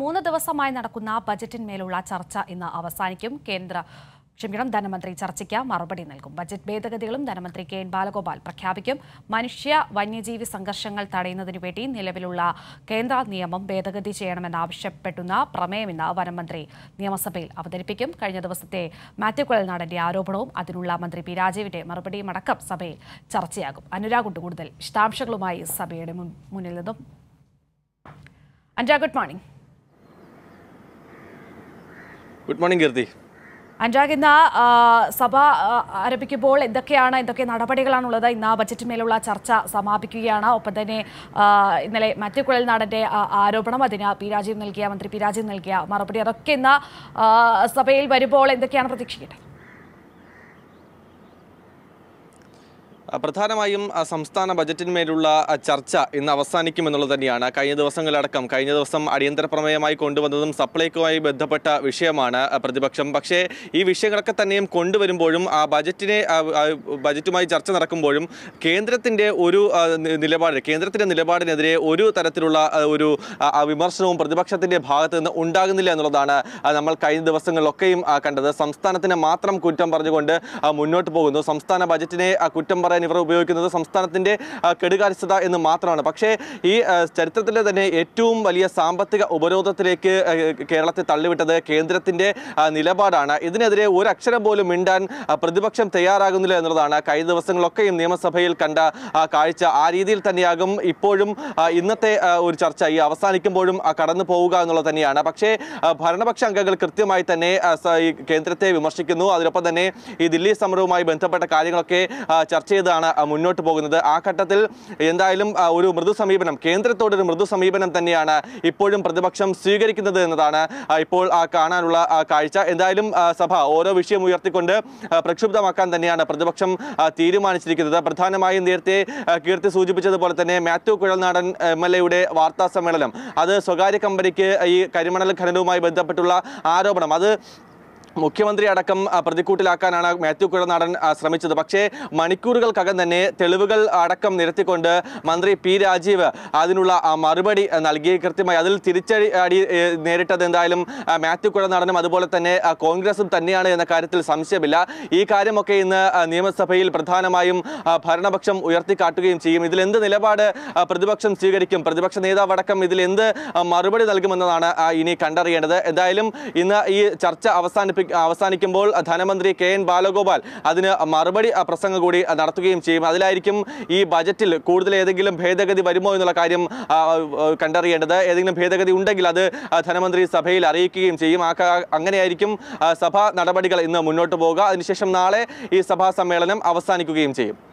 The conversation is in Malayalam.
മൂന്ന് ദിവസമായി നടക്കുന്ന ബജറ്റിന്മേലുള്ള ചർച്ച ഇന്ന് അവസാനിക്കും കേന്ദ്ര ക്ഷമിക്കണം ധനമന്ത്രി ചർച്ചയ്ക്ക് മറുപടി നൽകും ബജറ്റ് ഭേദഗതികളും ധനമന്ത്രി കെ എൻ ബാലഗോപാൽ പ്രഖ്യാപിക്കും മനുഷ്യ വന്യജീവി സംഘർഷങ്ങൾ തടയുന്നതിനു വേണ്ടി നിലവിലുള്ള കേന്ദ്ര നിയമം ഭേദഗതി ചെയ്യണമെന്നാവശ്യപ്പെടുന്ന പ്രമേയം ഇന്ന് വനമന്ത്രി നിയമസഭയിൽ അവതരിപ്പിക്കും കഴിഞ്ഞ ദിവസത്തെ മാത്യു നാടന്റെ ആരോപണവും അതിനുള്ള മന്ത്രി പി രാജീവിന്റെ മറുപടിയും അടക്കം സഭയിൽ ചർച്ചയാകും അനുരാഗ് കൂടുതൽ വിശദാംശങ്ങളുമായി സഭയുടെ മുന്നിൽ നിന്നും Anurag good morning good morning Keerthi Anurag ഇന്ന് സഭ ആരംഭിക്കുമ്പോൾ എന്തൊക്കെയാണ് എന്തൊക്കെ നടപടികളാണുള്ളത് ഇന്ന് ആ ബജറ്റ് മേലുള്ള ചർച്ച സമാപിക്കുകയാണ് ഒപ്പം തന്നെ ഇന്നലെ മാത്യു കുഴൽ നാടൻ്റെ ആരോപണം അതിന് പി രാജീവ് നൽകിയ മന്ത്രി പി രാജീവ് നൽകിയ മറുപടി അതൊക്കെ ഇന്ന് സഭയിൽ വരുമ്പോൾ എന്തൊക്കെയാണ് പ്രതീക്ഷിക്കട്ടെ പ്രധാനമായും സംസ്ഥാന ബജറ്റിന്മേലുള്ള ചർച്ച ഇന്ന് അവസാനിക്കുമെന്നുള്ളത് തന്നെയാണ് കഴിഞ്ഞ ദിവസങ്ങളടക്കം കഴിഞ്ഞ ദിവസം അടിയന്തര പ്രമേയമായി കൊണ്ടുവന്നതും സപ്ലൈക്കുമായി ബന്ധപ്പെട്ട വിഷയമാണ് പ്രതിപക്ഷം പക്ഷേ ഈ വിഷയങ്ങളൊക്കെ തന്നെയും കൊണ്ടുവരുമ്പോഴും ആ ബജറ്റിനെ ബജറ്റുമായി ചർച്ച നടക്കുമ്പോഴും കേന്ദ്രത്തിൻ്റെ ഒരു നിലപാട് കേന്ദ്രത്തിൻ്റെ നിലപാടിനെതിരെ ഒരു തരത്തിലുള്ള ഒരു വിമർശനവും പ്രതിപക്ഷത്തിൻ്റെ ഭാഗത്ത് നിന്ന് ഉണ്ടാകുന്നില്ല എന്നുള്ളതാണ് നമ്മൾ കഴിഞ്ഞ ദിവസങ്ങളിലൊക്കെയും കണ്ടത് സംസ്ഥാനത്തിന് മാത്രം കുറ്റം പറഞ്ഞുകൊണ്ട് മുന്നോട്ട് പോകുന്നു സംസ്ഥാന ബജറ്റിനെ കുറ്റം പറയാൻ ഇവർ ഉപയോഗിക്കുന്നത് സംസ്ഥാനത്തിൻ്റെ കെടുകാര്യസ്ഥത എന്ന് മാത്രമാണ് പക്ഷേ ഈ ചരിത്രത്തിലെ തന്നെ ഏറ്റവും വലിയ സാമ്പത്തിക ഉപരോധത്തിലേക്ക് കേരളത്തെ തള്ളിവിട്ടത് കേന്ദ്രത്തിൻ്റെ നിലപാടാണ് ഇതിനെതിരെ ഒരു അക്ഷരം പോലും മിണ്ടാൻ പ്രതിപക്ഷം തയ്യാറാകുന്നില്ല എന്നുള്ളതാണ് കഴിഞ്ഞ ദിവസങ്ങളൊക്കെയും നിയമസഭയിൽ കണ്ട കാഴ്ച ആ രീതിയിൽ തന്നെയാകും ഇപ്പോഴും ഇന്നത്തെ ഒരു ചർച്ച ഈ അവസാനിക്കുമ്പോഴും കടന്നു പോവുക എന്നുള്ളത് തന്നെയാണ് പക്ഷേ ഭരണപക്ഷ അംഗങ്ങൾ കൃത്യമായി തന്നെ കേന്ദ്രത്തെ വിമർശിക്കുന്നു അതിനൊപ്പം തന്നെ ഈ ദില്ലി സമരവുമായി ബന്ധപ്പെട്ട കാര്യങ്ങളൊക്കെ ചർച്ച ചെയ്ത് ചെയ്താണ് മുന്നോട്ട് പോകുന്നത് ആ ഘട്ടത്തിൽ എന്തായാലും ഒരു മൃദു സമീപനം കേന്ദ്രത്തോട് ഒരു മൃദു സമീപനം തന്നെയാണ് ഇപ്പോഴും പ്രതിപക്ഷം സ്വീകരിക്കുന്നത് എന്നതാണ് ഇപ്പോൾ കാണാനുള്ള കാഴ്ച എന്തായാലും സഭ ഓരോ വിഷയം ഉയർത്തിക്കൊണ്ട് പ്രക്ഷുബ്ധമാക്കാൻ തന്നെയാണ് പ്രതിപക്ഷം തീരുമാനിച്ചിരിക്കുന്നത് പ്രധാനമായും നേരത്തെ കീർത്തി സൂചിപ്പിച്ചതുപോലെ തന്നെ മാത്യു കുഴൽനാടൻ എം എൽ എയുടെ വാർത്താ സമ്മേളനം അത് സ്വകാര്യ കമ്പനിക്ക് ഈ കരിമണൽ ഖനനവുമായി ബന്ധപ്പെട്ടുള്ള ആരോപണം അത് മുഖ്യമന്ത്രി അടക്കം പ്രതിക്കൂട്ടിലാക്കാനാണ് മാത്യു കുഴനാടൻ ശ്രമിച്ചത് പക്ഷേ മണിക്കൂറുകൾക്കകം തന്നെ തെളിവുകൾ അടക്കം നിരത്തിക്കൊണ്ട് മന്ത്രി പി രാജീവ് അതിനുള്ള മറുപടി നൽകി കൃത്യമായി അതിൽ തിരിച്ചടി അടി നേരിട്ടത് എന്തായാലും മാത്യു നടനും അതുപോലെ തന്നെ കോൺഗ്രസും തന്നെയാണ് എന്ന കാര്യത്തിൽ സംശയമില്ല ഈ കാര്യമൊക്കെ ഇന്ന് നിയമസഭയിൽ പ്രധാനമായും ഭരണപക്ഷം ഉയർത്തിക്കാട്ടുകയും ചെയ്യും ഇതിൽ എന്ത് നിലപാട് പ്രതിപക്ഷം സ്വീകരിക്കും പ്രതിപക്ഷ അടക്കം ഇതിൽ എന്ത് മറുപടി നൽകുമെന്നതാണ് ഇനി കണ്ടറിയേണ്ടത് എന്തായാലും ഇന്ന് ഈ ചർച്ച അവസാനിപ്പിക്കും അവസാനിപ്പി അവസാനിക്കുമ്പോൾ ധനമന്ത്രി കെ എൻ ബാലഗോപാൽ അതിന് മറുപടി പ്രസംഗം കൂടി നടത്തുകയും ചെയ്യും അതിലായിരിക്കും ഈ ബജറ്റിൽ കൂടുതൽ ഏതെങ്കിലും ഭേദഗതി വരുമോ എന്നുള്ള കാര്യം കണ്ടറിയേണ്ടത് ഏതെങ്കിലും ഭേദഗതി ഉണ്ടെങ്കിൽ അത് ധനമന്ത്രി സഭയിൽ അറിയിക്കുകയും ചെയ്യും ആ അങ്ങനെയായിരിക്കും സഭാ നടപടികൾ ഇന്ന് മുന്നോട്ട് പോവുക അതിനുശേഷം നാളെ ഈ സഭാ സമ്മേളനം അവസാനിക്കുകയും ചെയ്യും